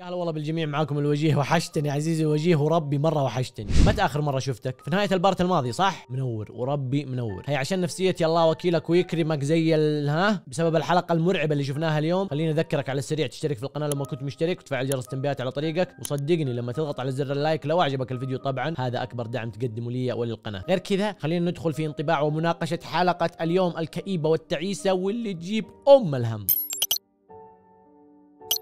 يا هلا والله بالجميع معاكم الوجيه وحشتني يا عزيزي الوجيه وربي مره وحشتني متى اخر مره شفتك في نهايه البارت الماضي صح منور وربي منور هي عشان نفسيتي الله وكيلك ويكرمك زي ها بسبب الحلقه المرعبه اللي شفناها اليوم خليني اذكرك على السريع تشترك في القناه لو ما كنت مشترك وتفعل جرس التنبيهات على طريقك وصدقني لما تضغط على زر اللايك لو اعجبك الفيديو طبعا هذا اكبر دعم تقدمه لي وللقناه غير كذا خلينا ندخل في انطباع ومناقشه حلقه اليوم الكئيبه والتعيسه واللي تجيب ام الهم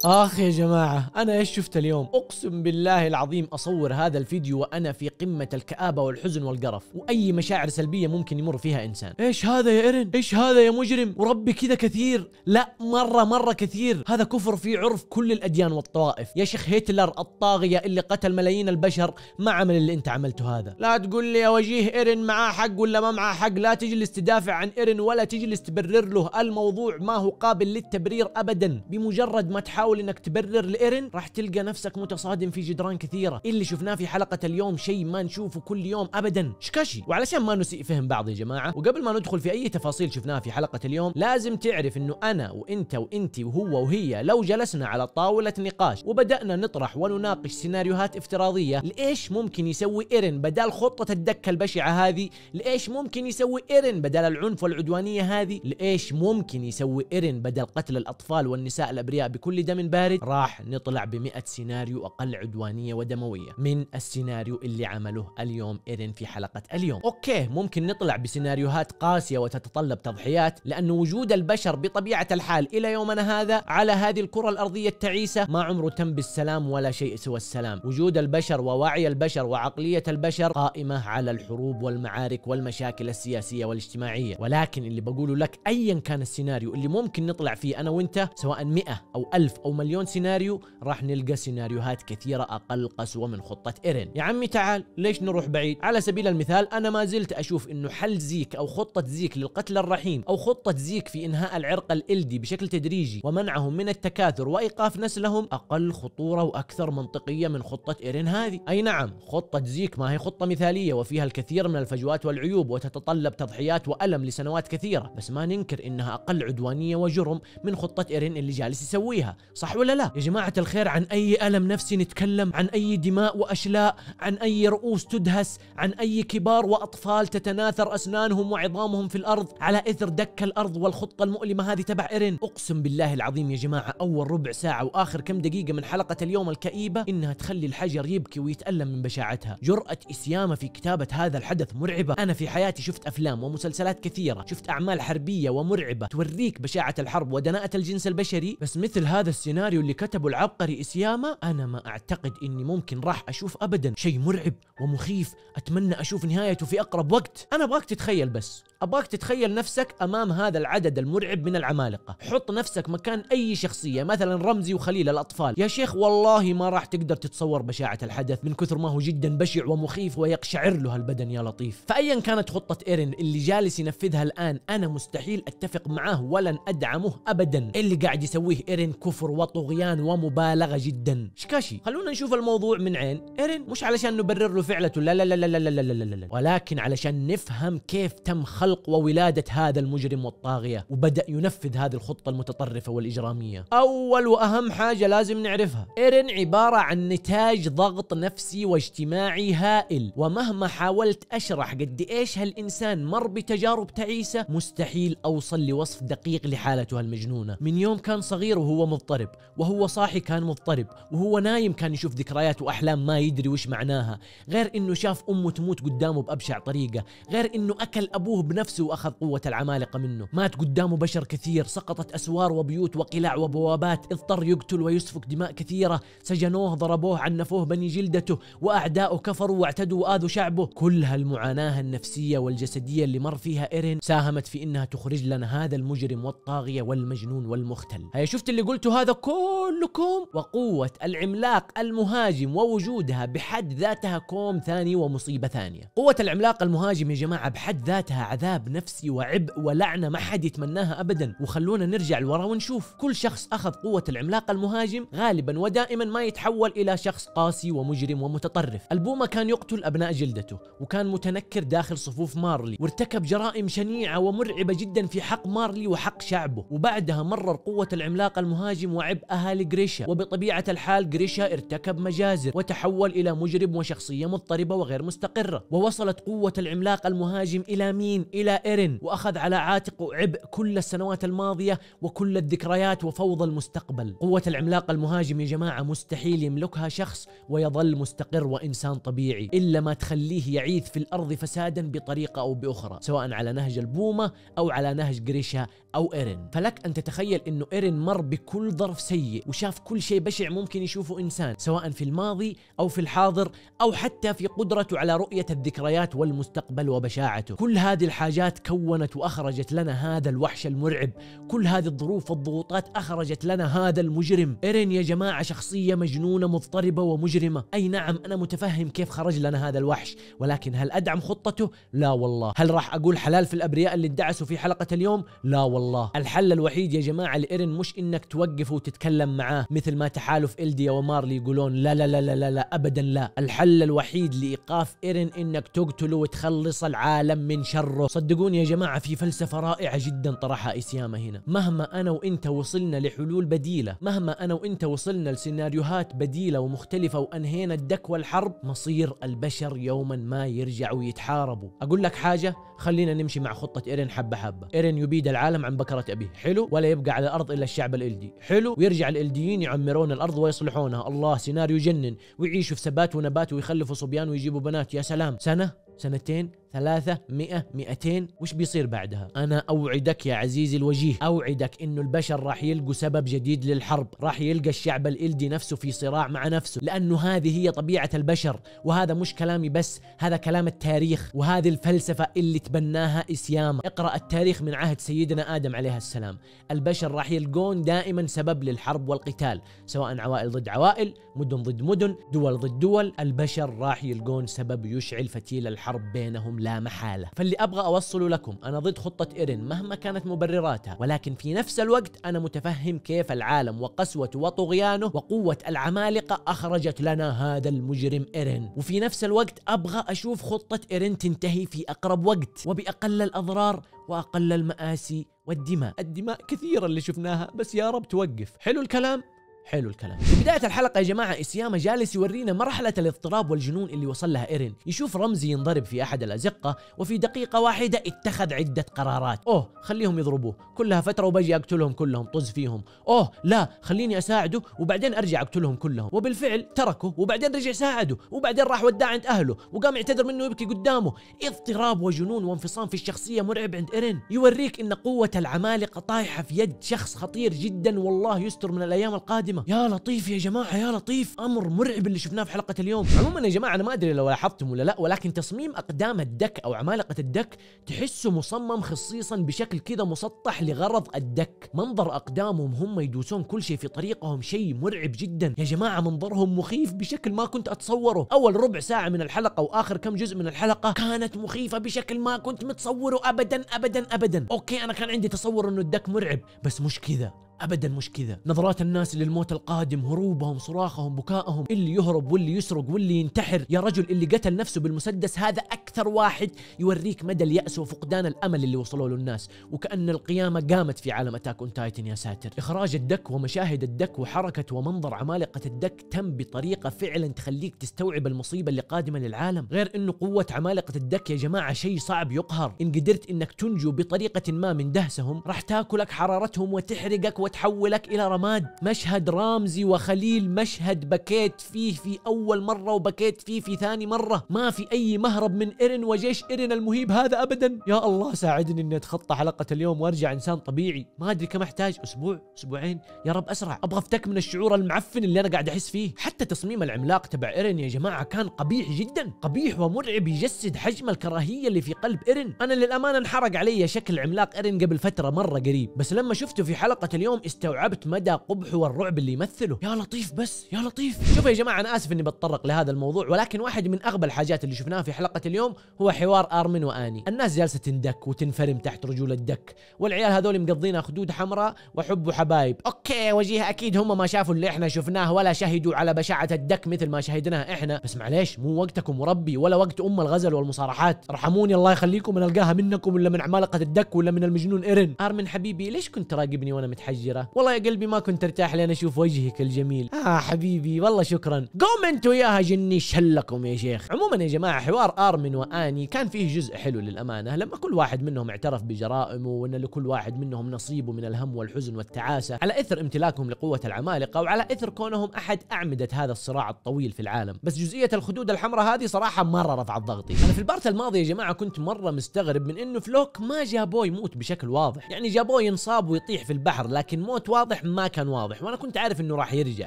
اخ يا جماعه انا ايش شفت اليوم اقسم بالله العظيم اصور هذا الفيديو وانا في قمه الكابه والحزن والقرف واي مشاعر سلبيه ممكن يمر فيها انسان ايش هذا يا ايرن ايش هذا يا مجرم وربي كذا كثير لا مره مره كثير هذا كفر في عرف كل الاديان والطوائف يا شيخ هتلر الطاغيه اللي قتل ملايين البشر ما عمل اللي انت عملته هذا لا تقول لي يا وجيه ايرن معاه حق ولا ما معاه حق لا تجلس تدافع عن ايرن ولا تجلس تبرر له الموضوع ما هو قابل للتبرير ابدا بمجرد ما تحاول تحاول انك تبرر لايرن راح تلقى نفسك متصادم في جدران كثيره اللي شفناه في حلقه اليوم شيء ما نشوفه كل يوم ابدا شكاشي وعلشان ما نسيء فهم بعض يا جماعه وقبل ما ندخل في اي تفاصيل شفناها في حلقه اليوم لازم تعرف انه انا وانت وانت وهو وهي لو جلسنا على طاوله نقاش وبدانا نطرح ونناقش سيناريوهات افتراضيه لايش ممكن يسوي ايرن بدل خطه الدكه البشعه هذه لايش ممكن يسوي ايرن بدل العنف والعدوانيه هذه لايش ممكن يسوي ايرن بدل قتل الاطفال والنساء الابرياء بكل دم من بارد راح نطلع ب100 سيناريو اقل عدوانيه ودمويه من السيناريو اللي عمله اليوم ايرين في حلقه اليوم اوكي ممكن نطلع بسيناريوهات قاسيه وتتطلب تضحيات لانه وجود البشر بطبيعه الحال الى يومنا هذا على هذه الكره الارضيه التعيسه ما عمره تم بالسلام ولا شيء سوى السلام وجود البشر ووعي البشر وعقليه البشر قائمه على الحروب والمعارك والمشاكل السياسيه والاجتماعيه ولكن اللي بقوله لك ايا كان السيناريو اللي ممكن نطلع فيه انا وانت سواء 100 او 1000 او مليون سيناريو راح نلقى سيناريوهات كثيره اقل قسوه من خطه ايرين يا عمي تعال ليش نروح بعيد على سبيل المثال انا ما زلت اشوف انه حل زيك او خطه زيك للقتل الرحيم او خطه زيك في انهاء العرق الالدي بشكل تدريجي ومنعهم من التكاثر وايقاف نسلهم اقل خطوره واكثر منطقيه من خطه ايرين هذه اي نعم خطه زيك ما هي خطه مثاليه وفيها الكثير من الفجوات والعيوب وتتطلب تضحيات والم لسنوات كثيره بس ما ننكر انها اقل عدوانيه وجرم من خطه ايرين اللي جالس يسويها صح ولا لا يا جماعة الخير عن أي ألم نفسي نتكلم عن أي دماء وأشلاء عن أي رؤوس تدهس عن أي كبار وأطفال تتناثر أسنانهم وعظامهم في الأرض على إثر دك الأرض والخطة المؤلمة هذه تبع إيرين أقسم بالله العظيم يا جماعة أول ربع ساعة وآخر كم دقيقة من حلقة اليوم الكئيبة إنها تخلي الحجر يبكي ويتألم من بشاعتها جرأة إسيامة في كتابة هذا الحدث مرعبة أنا في حياتي شفت أفلام ومسلسلات كثيرة شفت أعمال حربية ومرعبة توريك بشاعة الحرب ودناءة الجنس البشري بس مثل هذا السي السيناريو اللي كتبه العبقري إسياما أنا ما أعتقد إني ممكن راح أشوف أبدا شيء مرعب ومخيف أتمنى أشوف نهايته في أقرب وقت أنا أبغاك تتخيل بس أبغاك تتخيل نفسك أمام هذا العدد المرعب من العمالقة حط نفسك مكان أي شخصية مثلا رمزي وخليل الأطفال يا شيخ والله ما راح تقدر تتصور بشاعة الحدث من كثر ما هو جدا بشع ومخيف ويقشعر له البدن يا لطيف فأيا كانت خطة إيرين اللي جالس ينفذها الآن أنا مستحيل أتفق معاه ولن أدعمه أبدا اللي قاعد يسويه إيرين كفر وطغيان ومبالغه جدا شكاشي خلونا نشوف الموضوع من عين ايرين مش علشان نبرر له فعلته لا لا لا لا لا لا لا, لا, لا. ولكن علشان نفهم كيف تم خلق وولاده هذا المجرم والطاغيه وبدا ينفذ هذه الخطه المتطرفه والاجراميه اول واهم حاجه لازم نعرفها ايرين عباره عن نتاج ضغط نفسي واجتماعي هائل ومهما حاولت اشرح قد ايش هالانسان مر بتجارب تعيسه مستحيل اوصل لوصف دقيق لحالته المجنونه من يوم كان صغير وهو مضطرب مضطرب وهو صاحي كان مضطرب وهو نايم كان يشوف ذكريات وأحلام ما يدري وش معناها غير أنه شاف أمه تموت قدامه بأبشع طريقة غير أنه أكل أبوه بنفسه وأخذ قوة العمالقة منه مات قدامه بشر كثير سقطت أسوار وبيوت وقلاع وبوابات اضطر يقتل ويسفك دماء كثيرة سجنوه ضربوه عنفوه بني جلدته وأعداؤه كفروا واعتدوا وآذوا شعبه كل هالمعاناة النفسية والجسدية اللي مر فيها إيرين ساهمت في إنها تخرج لنا هذا المجرم والطاغية والمجنون والمختل هيا شفت اللي قلته هذا كلكم وقوة العملاق المهاجم ووجودها بحد ذاتها كوم ثاني ومصيبة ثانية قوة العملاق المهاجم يا جماعة بحد ذاتها عذاب نفسي وعبء ولعنة ما حد يتمناها أبدا وخلونا نرجع لورا ونشوف كل شخص أخذ قوة العملاق المهاجم غالبا ودائما ما يتحول إلى شخص قاسي ومجرم ومتطرف البومة كان يقتل أبناء جلدته وكان متنكر داخل صفوف مارلي وارتكب جرائم شنيعة ومرعبة جدا في حق مارلي وحق شعبه وبعدها مرر قوة العملاق المهاجم وعبء أهالي جريشا وبطبيعة الحال جريشا ارتكب مجازر وتحول إلى مجرم وشخصية مضطربة وغير مستقرة ووصلت قوة العملاق المهاجم إلى مين؟ إلى ايرين وأخذ على عاتقه عبء كل السنوات الماضية وكل الذكريات وفوضى المستقبل قوة العملاق المهاجم يا جماعة مستحيل يملكها شخص ويظل مستقر وإنسان طبيعي إلا ما تخليه يعيث في الأرض فسادا بطريقة أو بأخرى سواء على نهج البومة أو على نهج جريشا او ايرين فلك ان تتخيل انه ايرين مر بكل ظرف سيء وشاف كل شيء بشع ممكن يشوفه انسان سواء في الماضي او في الحاضر او حتى في قدرته على رؤيه الذكريات والمستقبل وبشاعته كل هذه الحاجات كونت واخرجت لنا هذا الوحش المرعب كل هذه الظروف والضغوطات اخرجت لنا هذا المجرم ايرين يا جماعه شخصيه مجنونه مضطربه ومجرمه اي نعم انا متفهم كيف خرج لنا هذا الوحش ولكن هل ادعم خطته لا والله هل راح اقول حلال في الابرياء اللي ادعسوا في حلقه اليوم لا والله والله الحل الوحيد يا جماعه لإيرن مش انك توقف وتتكلم معاه مثل ما تحالف إلديا ومارلي يقولون لا لا لا لا لا, لا ابدا لا الحل الوحيد لايقاف إيرن انك تقتله وتخلص العالم من شره صدقوني يا جماعه في فلسفه رائعه جدا طرحها اسياما هنا مهما انا وانت وصلنا لحلول بديله مهما انا وانت وصلنا لسيناريوهات بديله ومختلفه وانهينا الدك والحرب مصير البشر يوما ما يرجعوا يتحاربوا اقول لك حاجه خلينا نمشي مع خطه إيرن حبه حبه إيرن يبيد العالم عن بكرة أبيه حلو ولا يبقى على الأرض إلا الشعب الإلدي حلو ويرجع الإلديين يعمرون الأرض ويصلحونها الله سيناريو جنن ويعيشوا في ثبات ونبات ويخلفوا صبيان ويجيبوا بنات يا سلام سنة سنتين ثلاثة مئة مئتين وش بيصير بعدها أنا أوعدك يا عزيزي الوجيه أوعدك إنه البشر راح يلقوا سبب جديد للحرب راح يلقى الشعب الإلدي نفسه في صراع مع نفسه لأنه هذه هي طبيعة البشر وهذا مش كلامي بس هذا كلام التاريخ وهذه الفلسفة اللي تبناها إسيامة اقرأ التاريخ من عهد سيدنا آدم عليه السلام البشر راح يلقون دائما سبب للحرب والقتال سواء عوائل ضد عوائل مدن ضد مدن دول ضد دول البشر راح يلقون سبب يشعل فتيل الحرب بينهم لا محالة فاللي أبغى أوصله لكم أنا ضد خطة إيرين مهما كانت مبرراتها ولكن في نفس الوقت أنا متفهم كيف العالم وقسوته وطغيانه وقوة العمالقة أخرجت لنا هذا المجرم إيرين وفي نفس الوقت أبغى أشوف خطة إيرين تنتهي في أقرب وقت وبأقل الأضرار وأقل المآسي والدماء الدماء كثيرة اللي شفناها بس يا رب توقف حلو الكلام حلو الكلام في بداية الحلقة يا جماعة إسياما جالس يورينا مرحلة الاضطراب والجنون اللي وصل لها إيرين يشوف رمزي ينضرب في أحد الأزقة وفي دقيقة واحدة اتخذ عدة قرارات أوه خليهم يضربوه كلها فترة وبجي أقتلهم كلهم طز فيهم أوه لا خليني أساعده وبعدين أرجع أقتلهم كلهم وبالفعل تركه وبعدين رجع ساعده وبعدين راح وداه عند أهله وقام يعتذر منه يبكي قدامه اضطراب وجنون وانفصام في الشخصية مرعب عند إيرين يوريك أن قوة العمالقة طايحة في يد شخص خطير جدا والله يستر من الأيام القادمة مؤلمه يا لطيف يا جماعه يا لطيف امر مرعب اللي شفناه في حلقه اليوم عموما يا جماعه انا ما ادري لو لاحظتم ولا لا ولكن تصميم اقدام الدك او عمالقه الدك تحسه مصمم خصيصا بشكل كذا مسطح لغرض الدك منظر اقدامهم هم يدوسون كل شيء في طريقهم شيء مرعب جدا يا جماعه منظرهم مخيف بشكل ما كنت اتصوره اول ربع ساعه من الحلقه واخر كم جزء من الحلقه كانت مخيفه بشكل ما كنت متصوره ابدا ابدا ابدا اوكي انا كان عندي تصور انه الدك مرعب بس مش كذا ابدا مش كذا نظرات الناس للموت القادم هروبهم صراخهم بكائهم اللي يهرب واللي يسرق واللي ينتحر يا رجل اللي قتل نفسه بالمسدس هذا اكثر واحد يوريك مدى الياس وفقدان الامل اللي وصلوا له الناس وكان القيامه قامت في عالم اتاك اون تايتن يا ساتر اخراج الدك ومشاهد الدك وحركه ومنظر عمالقه الدك تم بطريقه فعلا تخليك تستوعب المصيبه اللي قادمه للعالم غير انه قوه عمالقه الدك يا جماعه شيء صعب يقهر ان قدرت انك تنجو بطريقه ما من دهسهم راح تاكلك حرارتهم وتحرقك وتحولك إلى رماد مشهد رامزي وخليل مشهد بكيت فيه في أول مرة وبكيت فيه في ثاني مرة ما في أي مهرب من ايرن وجيش ايرن المهيب هذا أبدا يا الله ساعدني أني أتخطى حلقة اليوم وأرجع إنسان طبيعي ما أدري كم أحتاج أسبوع أسبوعين يا رب أسرع أبغى أفتك من الشعور المعفن اللي أنا قاعد أحس فيه حتى تصميم العملاق تبع ايرن يا جماعة كان قبيح جدا قبيح ومرعب يجسد حجم الكراهية اللي في قلب ايرن أنا للأمانة انحرق علي شكل عملاق ايرن قبل فترة مرة قريب بس لما شفته في حلقة اليوم اليوم استوعبت مدى قبحه والرعب اللي يمثله يا لطيف بس يا لطيف شوف يا جماعه انا اسف اني بتطرق لهذا الموضوع ولكن واحد من اغبى الحاجات اللي شفناها في حلقه اليوم هو حوار ارمن واني الناس جالسه تندك وتنفرم تحت رجول الدك والعيال هذول مقضينا خدود حمراء وحب وحبايب اوكي وجيه اكيد هم ما شافوا اللي احنا شفناه ولا شهدوا على بشاعه الدك مثل ما شهدناها احنا بس معليش مو وقتكم وربي ولا وقت ام الغزل والمصارحات ارحموني الله يخليكم انا القاها منكم ولا من عمالقه الدك ولا من المجنون ايرن ارمن حبيبي ليش كنت تراقبني وانا متحجب الحجرة والله يا قلبي ما كنت ارتاح لين اشوف وجهك الجميل اه حبيبي والله شكرا قوم انت وياها جني شلكم يا شيخ عموما يا جماعه حوار ارمن واني كان فيه جزء حلو للامانه لما كل واحد منهم اعترف بجرائمه وان لكل واحد منهم نصيبه من الهم والحزن والتعاسه على اثر امتلاكهم لقوه العمالقه وعلى اثر كونهم احد اعمده هذا الصراع الطويل في العالم بس جزئيه الخدود الحمراء هذه صراحه مره رفعت ضغطي انا في البارت الماضي يا جماعه كنت مره مستغرب من انه فلوك ما جابوه يموت بشكل واضح يعني جابوه ينصاب ويطيح في البحر لكن لكن موت واضح ما كان واضح وانا كنت عارف انه راح يرجع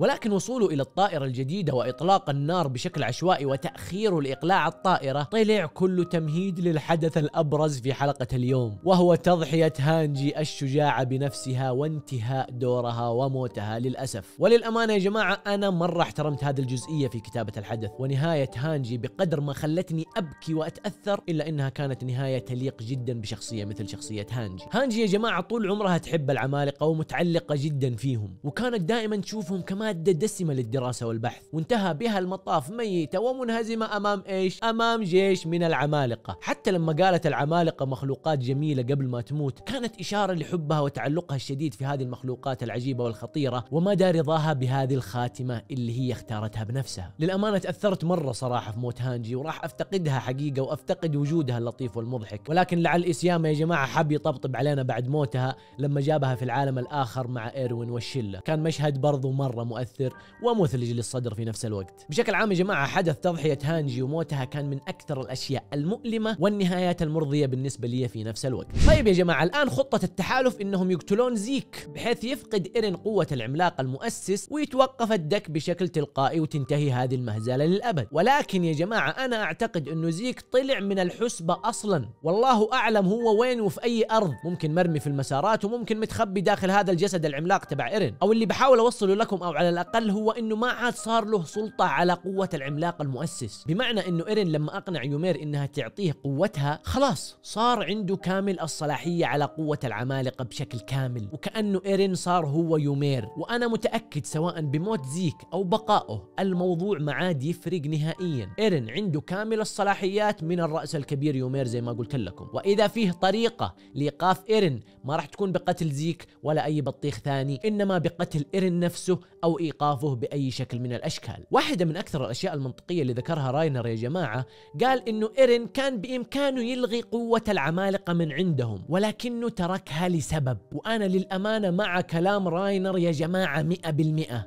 ولكن وصوله الى الطائره الجديده واطلاق النار بشكل عشوائي وتاخيره لاقلاع الطائره طلع كله تمهيد للحدث الابرز في حلقه اليوم وهو تضحيه هانجي الشجاعه بنفسها وانتهاء دورها وموتها للاسف وللامانه يا جماعه انا مره احترمت هذه الجزئيه في كتابه الحدث ونهايه هانجي بقدر ما خلتني ابكي واتاثر الا انها كانت نهايه تليق جدا بشخصيه مثل شخصيه هانجي هانجي يا جماعه طول عمرها تحب العمالقه ومتعلقه متعلقة جدا فيهم وكانت دائما تشوفهم كمادة دسمة للدراسة والبحث وانتهى بها المطاف ميتة ومنهزمة أمام إيش؟ أمام جيش من العمالقة حتى لما قالت العمالقة مخلوقات جميلة قبل ما تموت كانت إشارة لحبها وتعلقها الشديد في هذه المخلوقات العجيبة والخطيرة ومدى رضاها بهذه الخاتمة اللي هي اختارتها بنفسها للأمانة تأثرت مرة صراحة في موت هانجي وراح أفتقدها حقيقة وأفتقد وجودها اللطيف والمضحك ولكن لعل اسيامه يا جماعة حب يطبطب علينا بعد موتها لما جابها في العالم الآخر اخر مع إيروين والشلة كان مشهد برضو مرة مؤثر ومثلج للصدر في نفس الوقت بشكل عام يا جماعة حدث تضحية هانجي وموتها كان من أكثر الأشياء المؤلمة والنهايات المرضية بالنسبة لي في نفس الوقت طيب يا جماعة الآن خطة التحالف إنهم يقتلون زيك بحيث يفقد إيرين قوة العملاق المؤسس ويتوقف الدك بشكل تلقائي وتنتهي هذه المهزلة للأبد ولكن يا جماعة أنا أعتقد أنه زيك طلع من الحسبة أصلا والله أعلم هو وين وفي أي أرض ممكن مرمي في المسارات وممكن متخبي داخل هذا الجسد العملاق تبع ايرن او اللي بحاول اوصله لكم او على الاقل هو انه ما عاد صار له سلطه على قوه العملاق المؤسس بمعنى انه ايرن لما اقنع يومير انها تعطيه قوتها خلاص صار عنده كامل الصلاحيه على قوه العمالقه بشكل كامل وكانه ايرن صار هو يومير وانا متاكد سواء بموت زيك او بقائه الموضوع ما عاد يفرق نهائيا ايرن عنده كامل الصلاحيات من الراس الكبير يومير زي ما قلت لكم واذا فيه طريقه لايقاف ايرن ما راح تكون بقتل زيك ولا اي بطيخ ثاني إنما بقتل إيرن نفسه أو إيقافه بأي شكل من الأشكال واحدة من أكثر الأشياء المنطقية اللي ذكرها راينر يا جماعة قال إنه إيرن كان بإمكانه يلغي قوة العمالقة من عندهم ولكنه تركها لسبب وأنا للأمانة مع كلام راينر يا جماعة 100%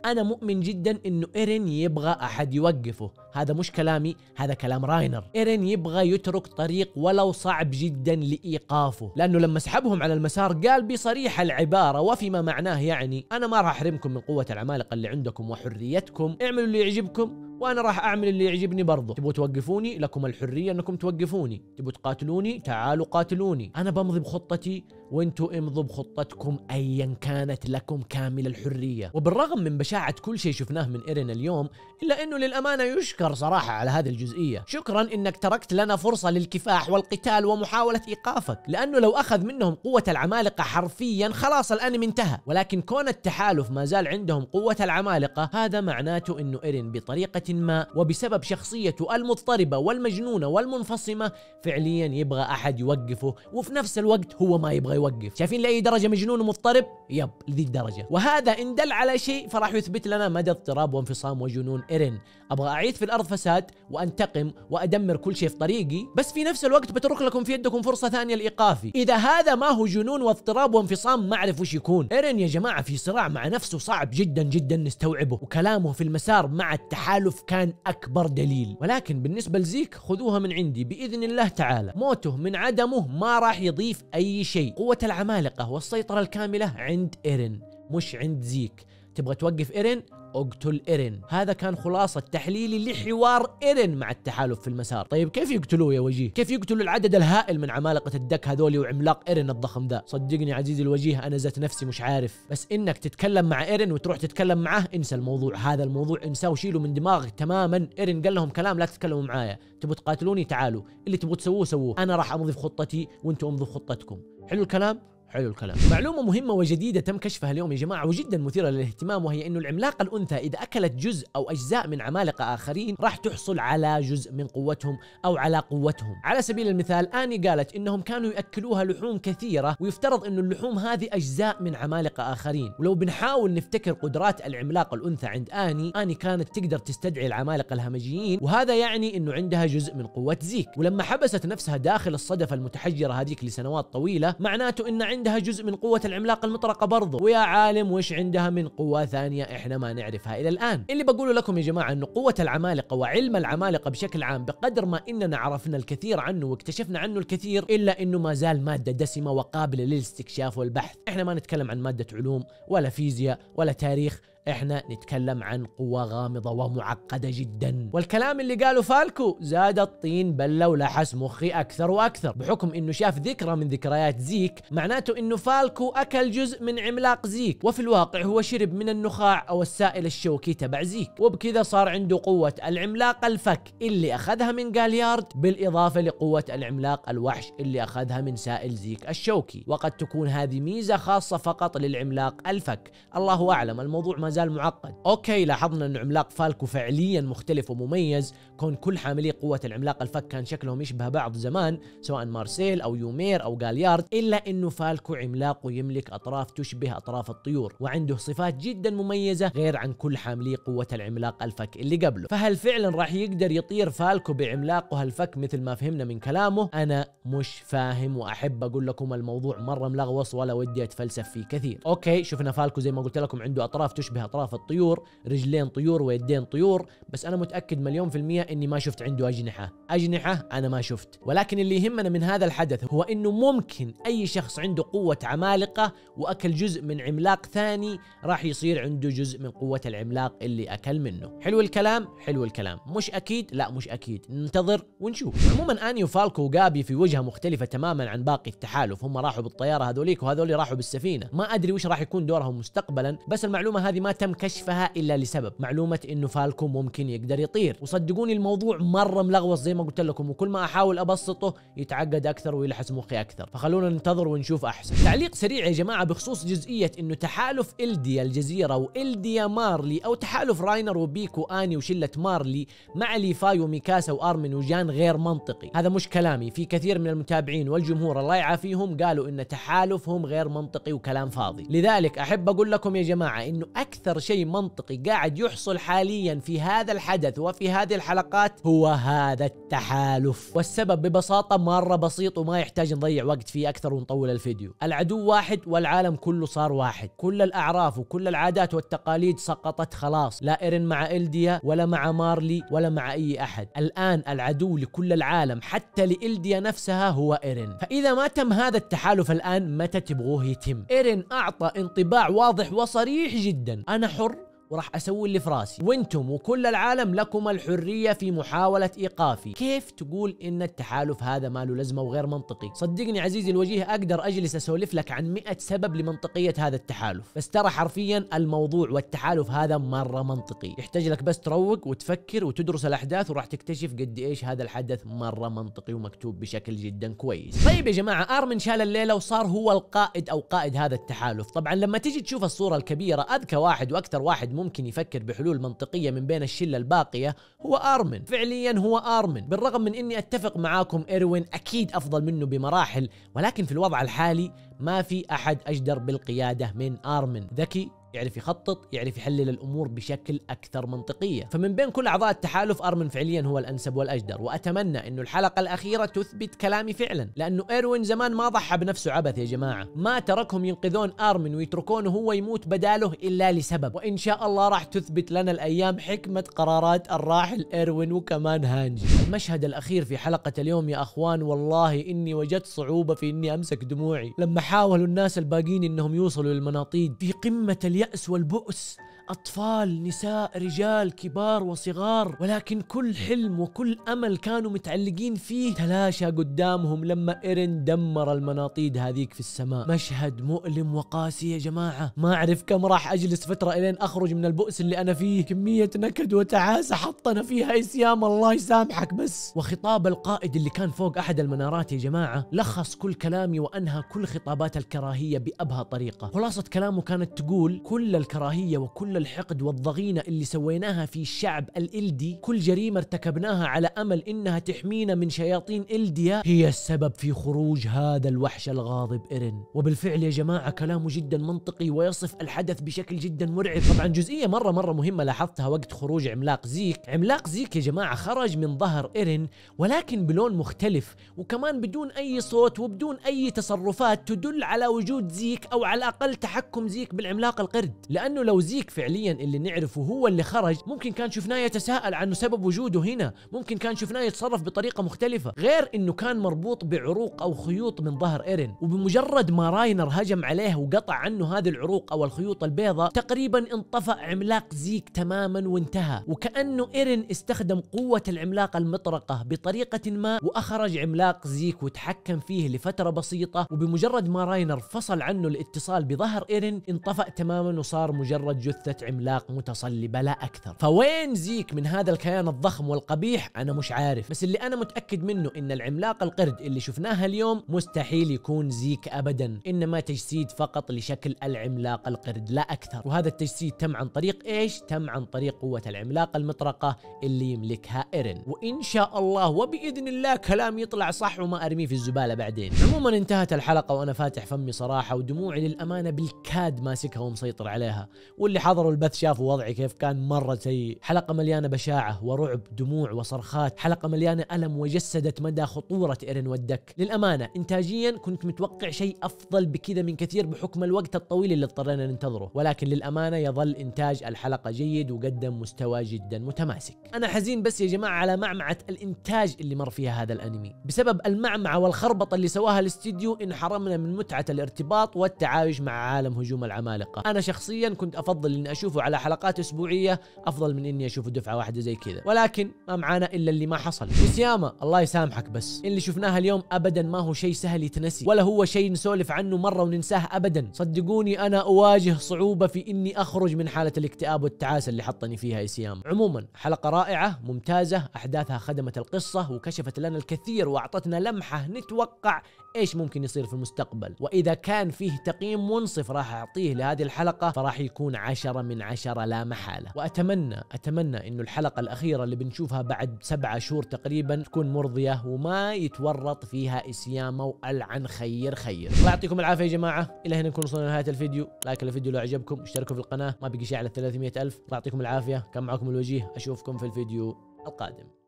أنا مؤمن جدا إنه إيرن يبغى أحد يوقفه هذا مش كلامي هذا كلام راينر ايرين يبغى يترك طريق ولو صعب جدا لايقافه لانه لما سحبهم على المسار قال بصريح العباره وفيما معناه يعني انا ما راح احرمكم من قوه العمالقه اللي عندكم وحريتكم اعملوا اللي يعجبكم وانا راح اعمل اللي يعجبني برضه تبغوا توقفوني لكم الحريه انكم توقفوني تبغوا تقاتلوني تعالوا قاتلوني انا بمضي بخطتي وانتوا امضوا بخطتكم ايا كانت لكم كامل الحريه وبالرغم من بشاعه كل شيء شفناه من ايرين اليوم الا انه للامانه يشكر صراحه على هذه الجزئيه شكرا انك تركت لنا فرصه للكفاح والقتال ومحاوله ايقافك لانه لو اخذ منهم قوه العمالقه حرفيا خلاص الانمي انتهى ولكن كون التحالف ما زال عندهم قوه العمالقه هذا معناته انه ايرين بطريقه ما وبسبب شخصيته المضطربة والمجنونة والمنفصمة فعليا يبغى أحد يوقفه وفي نفس الوقت هو ما يبغى يوقف شايفين لأي درجة مجنون ومضطرب يب لذي الدرجة وهذا إن دل على شيء فراح يثبت لنا مدى اضطراب وانفصام وجنون إيرين أبغى أعيث في الأرض فساد وأنتقم وأدمر كل شيء في طريقي بس في نفس الوقت بترك لكم في يدكم فرصة ثانية لإيقافي إذا هذا ما هو جنون واضطراب وانفصام ما أعرف وش يكون إيرين يا جماعة في صراع مع نفسه صعب جدا جدا نستوعبه وكلامه في المسار مع التحالف الحدث كان أكبر دليل ولكن بالنسبة لزيك خذوها من عندي بإذن الله تعالى موته من عدمه ما راح يضيف أي شيء قوة العمالقة والسيطرة الكاملة عند إيرن مش عند زيك تبغى توقف إيرن اقتل ايرين هذا كان خلاصة تحليلي لحوار ايرين مع التحالف في المسار طيب كيف يقتلوه يا وجيه كيف يقتلوا العدد الهائل من عمالقة الدك هذول وعملاق ايرين الضخم ذا صدقني عزيزي الوجيه انا ذات نفسي مش عارف بس انك تتكلم مع ايرين وتروح تتكلم معاه انسى الموضوع هذا الموضوع انساه وشيله من دماغك تماما ايرين قال لهم كلام لا تتكلموا معايا تبوا تقاتلوني تعالوا اللي تبوا تسووه سووه انا راح امضي في خطتي وانتم امضوا خطتكم حلو الكلام حلو الكلام معلومة مهمة وجديدة تم كشفها اليوم يا جماعة وجدا مثيرة للاهتمام وهي أنه العملاقة الأنثى إذا أكلت جزء أو أجزاء من عمالقة آخرين راح تحصل على جزء من قوتهم أو على قوتهم على سبيل المثال آني قالت إنهم كانوا يأكلوها لحوم كثيرة ويفترض انه اللحوم هذه أجزاء من عمالقة آخرين ولو بنحاول نفتكر قدرات العملاقة الأنثى عند آني آني كانت تقدر تستدعي العمالقة الهمجيين وهذا يعني أنه عندها جزء من قوة زيك ولما حبست نفسها داخل الصدفة المتحجرة هذيك لسنوات طويلة معناته أن عند عندها جزء من قوة العملاق المطرقة برضه ويا عالم وش عندها من قوة ثانية احنا ما نعرفها الى الان اللي بقوله لكم يا جماعة ان قوة العمالقة وعلم العمالقة بشكل عام بقدر ما اننا عرفنا الكثير عنه واكتشفنا عنه الكثير الا انه ما زال مادة دسمة وقابلة للاستكشاف والبحث احنا ما نتكلم عن مادة علوم ولا فيزياء ولا تاريخ احنا نتكلم عن قوة غامضة ومعقدة جدا والكلام اللي قاله فالكو زاد الطين بلة ولحس مخي أكثر وأكثر بحكم أنه شاف ذكرى من ذكريات زيك معناته أنه فالكو أكل جزء من عملاق زيك وفي الواقع هو شرب من النخاع أو السائل الشوكي تبع زيك وبكذا صار عنده قوة العملاق الفك اللي أخذها من جاليارد بالإضافة لقوة العملاق الوحش اللي أخذها من سائل زيك الشوكي وقد تكون هذه ميزة خاصة فقط للعملاق الفك الله أعلم الموضوع ما زال معقد اوكي لاحظنا ان عملاق فالكو فعليا مختلف ومميز كون كل حاملي قوة العملاق الفك كان شكلهم يشبه بعض زمان سواء مارسيل او يومير او جاليارد الا انه فالكو عملاق ويملك اطراف تشبه اطراف الطيور وعنده صفات جدا مميزة غير عن كل حاملي قوة العملاق الفك اللي قبله فهل فعلا راح يقدر يطير فالكو بعملاقه الفك مثل ما فهمنا من كلامه انا مش فاهم واحب اقول لكم الموضوع مرة ملغوص ولا ودي اتفلسف فيه كثير اوكي شفنا فالكو زي ما قلت لكم عنده اطراف تشبه اطراف الطيور رجلين طيور ويدين طيور بس انا متاكد مليون في المية اني ما شفت عنده اجنحة اجنحة انا ما شفت ولكن اللي يهمنا من هذا الحدث هو انه ممكن اي شخص عنده قوة عمالقة واكل جزء من عملاق ثاني راح يصير عنده جزء من قوة العملاق اللي اكل منه حلو الكلام حلو الكلام مش اكيد لا مش اكيد ننتظر ونشوف عموما انيو فالكو وجابي في وجهة مختلفة تماما عن باقي التحالف هم راحوا بالطيارة هذوليك وهذول راحوا بالسفينة ما ادري وش راح يكون دورهم مستقبلا بس المعلومة هذه ما تم كشفها الا لسبب معلومه انه فالكون ممكن يقدر يطير وصدقوني الموضوع مره ملغوص زي ما قلت لكم وكل ما احاول ابسطه يتعقد اكثر ويلحس مخي اكثر فخلونا ننتظر ونشوف احسن تعليق سريع يا جماعه بخصوص جزئيه انه تحالف الديا الجزيره والديا مارلي او تحالف راينر وبيك واني وشله مارلي مع ليفاي وميكاسا وارمن وجان غير منطقي هذا مش كلامي في كثير من المتابعين والجمهور الله يعافيهم قالوا ان تحالفهم غير منطقي وكلام فاضي لذلك احب اقول لكم يا جماعه انه اكثر اكثر شيء منطقي قاعد يحصل حاليا في هذا الحدث وفي هذه الحلقات هو هذا التحالف والسبب ببساطه مره بسيط وما يحتاج نضيع وقت فيه اكثر ونطول الفيديو العدو واحد والعالم كله صار واحد كل الاعراف وكل العادات والتقاليد سقطت خلاص لا ايرن مع الديا ولا مع مارلي ولا مع اي احد الان العدو لكل العالم حتى لالديا نفسها هو ايرن فاذا ما تم هذا التحالف الان متى تبغوه يتم ايرن اعطى انطباع واضح وصريح جدا انا حر وراح اسوي اللي في راسي وانتم وكل العالم لكم الحريه في محاوله ايقافي كيف تقول ان التحالف هذا ما له لازمه وغير منطقي صدقني عزيزي الوجيه اقدر اجلس اسولف لك عن 100 سبب لمنطقيه هذا التحالف بس ترى حرفيا الموضوع والتحالف هذا مره منطقي يحتاج لك بس تروق وتفكر وتدرس الاحداث وراح تكتشف قد ايش هذا الحدث مره منطقي ومكتوب بشكل جدا كويس طيب يا جماعه ارمن شال الليله وصار هو القائد او قائد هذا التحالف طبعا لما تيجي تشوف الصوره الكبيره اذكى واحد واكثر واحد ممكن ممكن يفكر بحلول منطقية من بين الشلة الباقية هو أرمن فعليا هو أرمن بالرغم من أني أتفق معاكم إيروين أكيد أفضل منه بمراحل ولكن في الوضع الحالي ما في أحد أجدر بالقيادة من أرمن ذكي يعرف يخطط يعرف يحلل الأمور بشكل أكثر منطقية فمن بين كل أعضاء التحالف أرمن فعليا هو الأنسب والأجدر وأتمنى أنه الحلقة الأخيرة تثبت كلامي فعلا لأنه إيروين زمان ما ضحى بنفسه عبث يا جماعة ما تركهم ينقذون أرمن ويتركونه هو يموت بداله إلا لسبب وإن شاء الله راح تثبت لنا الأيام حكمة قرارات الراحل إيروين وكمان هانجي المشهد الأخير في حلقة اليوم يا أخوان والله إني وجدت صعوبة في إني أمسك دموعي لما حاولوا الناس الباقين إنهم يوصلوا للمناطيد في قمة اليوم اليأس والبؤس أطفال نساء رجال كبار وصغار ولكن كل حلم وكل أمل كانوا متعلقين فيه تلاشى قدامهم لما ايرن دمر المناطيد هذيك في السماء مشهد مؤلم وقاسي يا جماعة ما أعرف كم راح أجلس فترة إلين أخرج من البؤس اللي أنا فيه كمية نكد وتعاسة حطنا فيها إسيام الله يسامحك بس وخطاب القائد اللي كان فوق أحد المنارات يا جماعة لخص كل كلامي وأنهى كل خطابات الكراهية بأبهى طريقة خلاصة كلامه كانت تقول كل الكراهية وكل الحقد والضغينة اللي سويناها في الشعب الإلدي كل جريمة ارتكبناها على أمل إنها تحمينا من شياطين إلديا هي السبب في خروج هذا الوحش الغاضب إيرين وبالفعل يا جماعة كلامه جدا منطقي ويصف الحدث بشكل جدا مرعب طبعا جزئية مرة مرة مهمة لاحظتها وقت خروج عملاق زيك عملاق زيك يا جماعة خرج من ظهر إيرين ولكن بلون مختلف وكمان بدون أي صوت وبدون أي تصرفات تدل على وجود زيك أو على الأقل تحكم زيك بالعملاق القرد السرد لانه لو زيك فعليا اللي نعرفه هو اللي خرج ممكن كان شفناه يتساءل عنه سبب وجوده هنا ممكن كان شفناه يتصرف بطريقه مختلفه غير انه كان مربوط بعروق او خيوط من ظهر ايرين وبمجرد ما راينر هجم عليه وقطع عنه هذه العروق او الخيوط البيضاء تقريبا انطفأ عملاق زيك تماما وانتهى وكانه ايرين استخدم قوه العملاق المطرقه بطريقه ما واخرج عملاق زيك وتحكم فيه لفتره بسيطه وبمجرد ما راينر فصل عنه الاتصال بظهر ايرين انطفأ تماما انه صار مجرد جثة عملاق متصلبة لا أكثر فوين زيك من هذا الكيان الضخم والقبيح أنا مش عارف بس اللي أنا متأكد منه إن العملاق القرد اللي شفناها اليوم مستحيل يكون زيك أبدا إنما تجسيد فقط لشكل العملاق القرد لا أكثر وهذا التجسيد تم عن طريق إيش؟ تم عن طريق قوة العملاق المطرقة اللي يملكها إيرن وإن شاء الله وبإذن الله كلام يطلع صح وما أرميه في الزبالة بعدين عموما انتهت الحلقة وأنا فاتح فمي صراحة ودموعي للأمانة بالكاد ماسكها ومسيطرة يسيطر عليها واللي حضروا البث شافوا وضعي كيف كان مرة سيء حلقة مليانة بشاعة ورعب دموع وصرخات حلقة مليانة ألم وجسدت مدى خطورة إيرين والدك للأمانة إنتاجيا كنت متوقع شيء أفضل بكذا من كثير بحكم الوقت الطويل اللي اضطرينا ننتظره ولكن للأمانة يظل إنتاج الحلقة جيد وقدم مستوى جدا متماسك أنا حزين بس يا جماعة على معمعة الإنتاج اللي مر فيها هذا الأنمي بسبب المعمعة والخربطة اللي سواها الاستديو انحرمنا من متعة الارتباط والتعايش مع عالم هجوم العمالقة أنا شخصيا كنت افضل اني اشوفه على حلقات اسبوعيه افضل من اني اشوفه دفعه واحده زي كذا ولكن ما معانا الا اللي ما حصل وسياما الله يسامحك بس اللي شفناها اليوم ابدا ما هو شيء سهل يتنسي ولا هو شيء نسولف عنه مره وننساه ابدا صدقوني انا اواجه صعوبه في اني اخرج من حاله الاكتئاب والتعاسه اللي حطني فيها سياما عموما حلقه رائعه ممتازه احداثها خدمت القصه وكشفت لنا الكثير واعطتنا لمحه نتوقع ايش ممكن يصير في المستقبل واذا كان فيه تقييم منصف راح اعطيه لهذه الحلقه الحلقة فراح يكون عشرة من عشرة لا محالة وأتمنى أتمنى أنه الحلقة الأخيرة اللي بنشوفها بعد سبعة شهور تقريبا تكون مرضية وما يتورط فيها إسيامة وألعن خير خير الله يعطيكم العافية يا جماعة إلى هنا نكون وصلنا لنهاية الفيديو لايك الفيديو لو عجبكم اشتركوا في القناة ما بقي شيء على 300 ألف الله يعطيكم العافية كان معكم الوجيه أشوفكم في الفيديو القادم